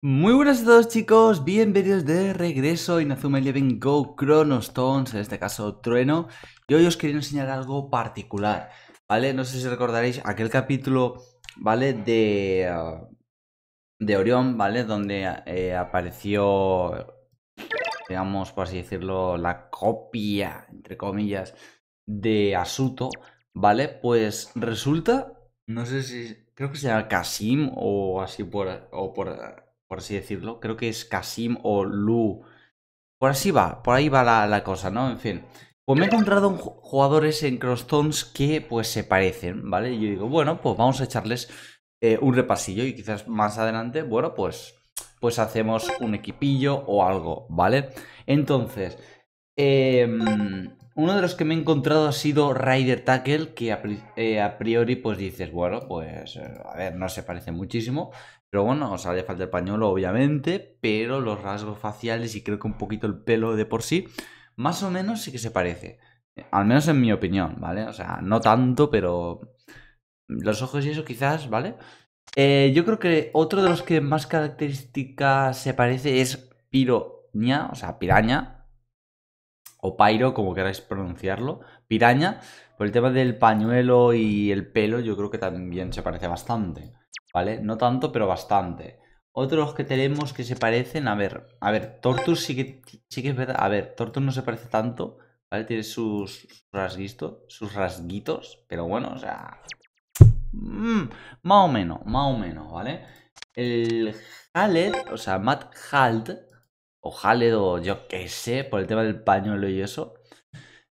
Muy buenas a todos chicos, bienvenidos de regreso Inazuma Eleven Go Chronostones, en este caso Trueno Y hoy os quería enseñar algo particular, ¿vale? No sé si recordaréis aquel capítulo, ¿vale? De, ah, de Orión, ¿vale? Donde eh, apareció, digamos, por así decirlo, la copia, entre comillas, de Asuto, ¿vale? Pues resulta, no sé si, creo que se llama Kasim o así por... O por por así decirlo. Creo que es Kasim o Lu. Por así va, por ahí va la, cosa, ¿no? En fin. Pues me he encontrado jugadores en Crosstones que pues se parecen, ¿vale? Y yo digo, bueno, pues vamos a echarles eh, un repasillo y quizás más adelante, bueno, pues, pues hacemos un equipillo o algo, ¿vale? Entonces, em, uno de los que me he encontrado ha sido Rider Tackle, que eh, a, priori pues dices, bueno, pues eh, a ver, no se parece muchísimo, pero bueno, os sea, le falta el pañuelo, obviamente, pero los rasgos faciales y creo que un poquito el pelo de por sí, más o menos sí que se parece. Al menos en mi opinión, ¿vale? O sea, no tanto, pero los ojos y eso quizás, ¿vale? Eh, yo creo que otro de los que más características se parece es Piroña, o sea, piraña, o Pairo, como queráis pronunciarlo, piraña, por el tema del pañuelo y el pelo, yo creo que también se parece bastante. ¿vale? No tanto, pero bastante. Otros que tenemos que se parecen, a ver, a ver, Tortus sí que, sí que es verdad, a ver, Tortus no se parece tanto, ¿vale? Tiene sus, rasguitos, sus rasguitos, pero bueno, o sea, mm, más o menos, más o menos, ¿vale? El Haled, o sea, Matt Hald o Haled, o yo qué sé, por el tema del pañuelo y eso,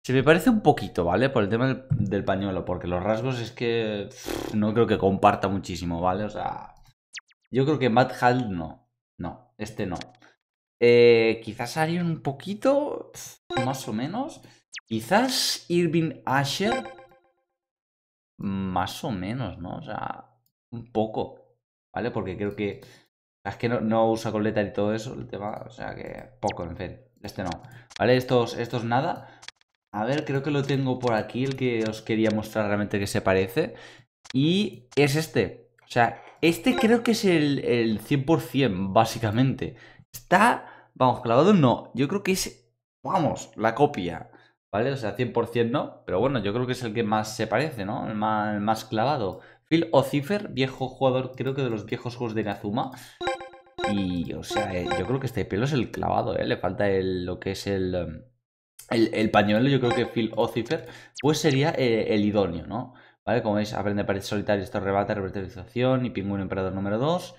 se me parece un poquito, ¿vale? Por el tema del, pañuelo, porque los rasgos es que no creo que comparta muchísimo, ¿vale? O sea, yo creo que Matt Hall no, no, este no. Eh, quizás Arion un poquito, más o menos. Quizás Irving Asher, más o menos, ¿no? O sea, un poco, ¿vale? Porque creo que es que no, usa coleta y todo eso, el tema, o sea que poco, en fin, este no, ¿vale? Estos, estos nada, a ver, creo que lo tengo por aquí, el que os quería mostrar realmente que se parece. Y es este. O sea, este creo que es el, 100%, básicamente. Está, vamos, clavado no. Yo creo que es, vamos, la copia. ¿Vale? O sea, 100% no. Pero bueno, yo creo que es el que más se parece, ¿no? El más, clavado. Phil O'Cifer, viejo jugador, creo que de los viejos juegos de Inazuma. Y, o sea, eh, yo creo que este pelo es el clavado, ¿eh? Le falta lo que es el em, el, pañuelo, yo creo que Phil Ocifer, pues sería eh, el idóneo, ¿no? ¿Vale? Como veis, aprende pared solitario esto rebate, reverterización y pingüino emperador número 2.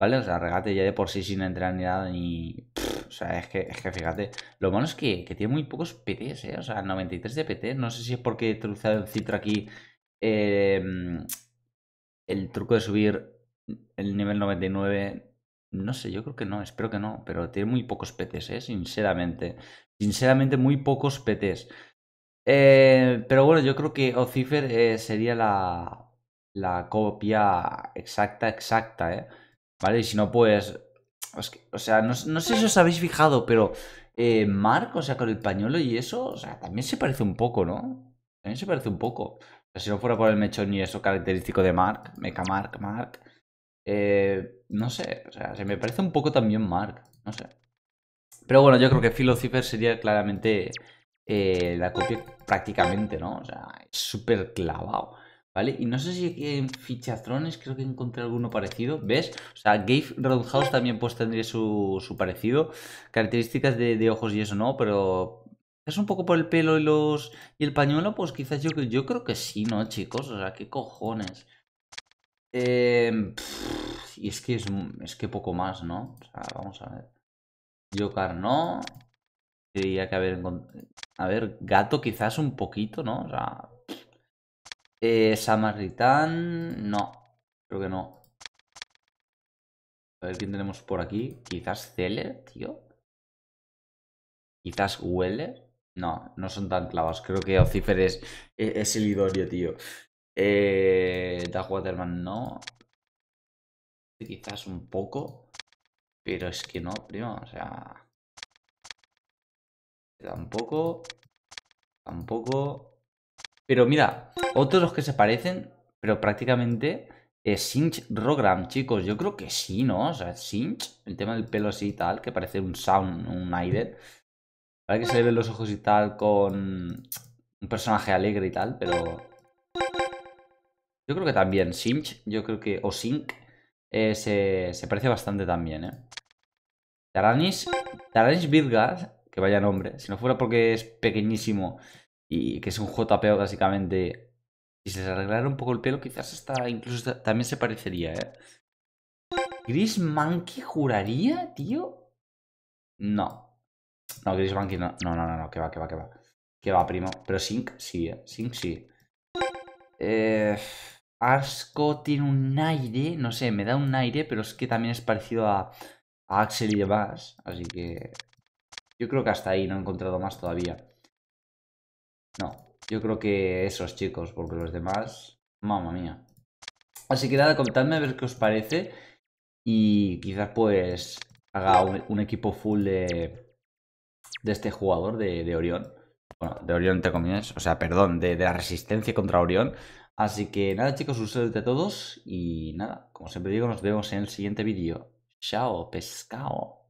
¿Vale? O sea, regate ya de por sí sin entrar ni nada ni... o sea, es que, fíjate. Lo malo es que, tiene muy pocos PTs, ¿eh? O sea, 93 de PT. No sé si es porque he cruzado el citro aquí em, el truco de subir el nivel 99... No sé, yo creo que no, espero que no, pero tiene muy pocos PTs, ¿eh? sinceramente. Sinceramente, muy pocos PTs. Eh, pero bueno, yo creo que Ocifer eh, sería la, la, copia exacta, exacta, ¿eh? ¿Vale? Y si no, pues... o sea, no, sé si os habéis fijado, pero eh, Mark, o sea, con el pañuelo y eso, o sea, también se parece un poco, ¿no? También se parece un poco. O sea, si no fuera por el mechón y eso característico de Mark, Meca Mark, Mark, no sé, o sea, se me parece un poco también Mark, no sé. Pero bueno, yo creo que Philo sería claramente eh, la copia prácticamente, ¿no? O sea, es súper clavado. ¿Vale? Y no sé si aquí en fichatrones creo que encontré alguno parecido. ¿Ves? O sea, Gabe Roundhouse también pues tendría su, parecido. Características de, ojos y eso no, pero es un poco por el pelo y los y el pañuelo, pues quizás yo, yo creo que sí, ¿no, chicos? O sea, qué cojones. Eh, y es que es, es que poco más, ¿no? O sea, vamos a ver. Joker no. tendría que haber. A ver, gato quizás un poquito, ¿no? O sea. Eh, no. Creo que no. A ver quién tenemos por aquí. Quizás Zeller, tío. Quizás Weller. No, no son tan clavos. Creo que Ocifer es, el idóneo, tío. Eh, Waterman no. Este quizás un poco. Pero es que no, primo, o sea... Tampoco... Tampoco... Pero mira, otros que se parecen, pero prácticamente... Es Sinch Rogram, chicos. Yo creo que sí, ¿no? O sea, Sinch, el tema del pelo así y tal, que parece un Sound, un Aiden. Parece que se le ven los ojos y tal con un personaje alegre y tal, pero... Yo creo que también Sinch, yo creo que... O synch eh, se, parece bastante también, ¿eh? Taranis, Taranis Vidgas, que vaya nombre, si no fuera porque es pequeñísimo y que es un JPO básicamente, si se les arreglara un poco el pelo, quizás hasta incluso también se parecería, ¿eh? Gris Monkey juraría, tío. No. No, Gris Monkey no. No, no, no, no. Que va, que va, que va. Que va, primo. Pero Sync sí, eh. Sync sí. Eh, Asco tiene un aire, no sé, me da un aire, pero es que también es parecido a, Axel y demás. Así que yo creo que hasta ahí no he encontrado más todavía. No, yo creo que esos chicos, porque los demás, mamma mía. Así que nada, contadme a ver qué os parece y quizás pues haga un, equipo full de, de este jugador de, de Orión bueno, de Orión te comienes, o sea, perdón, de, de la resistencia contra Orión. Así que nada chicos, un saludo de todos y nada, como siempre digo, nos vemos en el siguiente vídeo. Chao, pescado.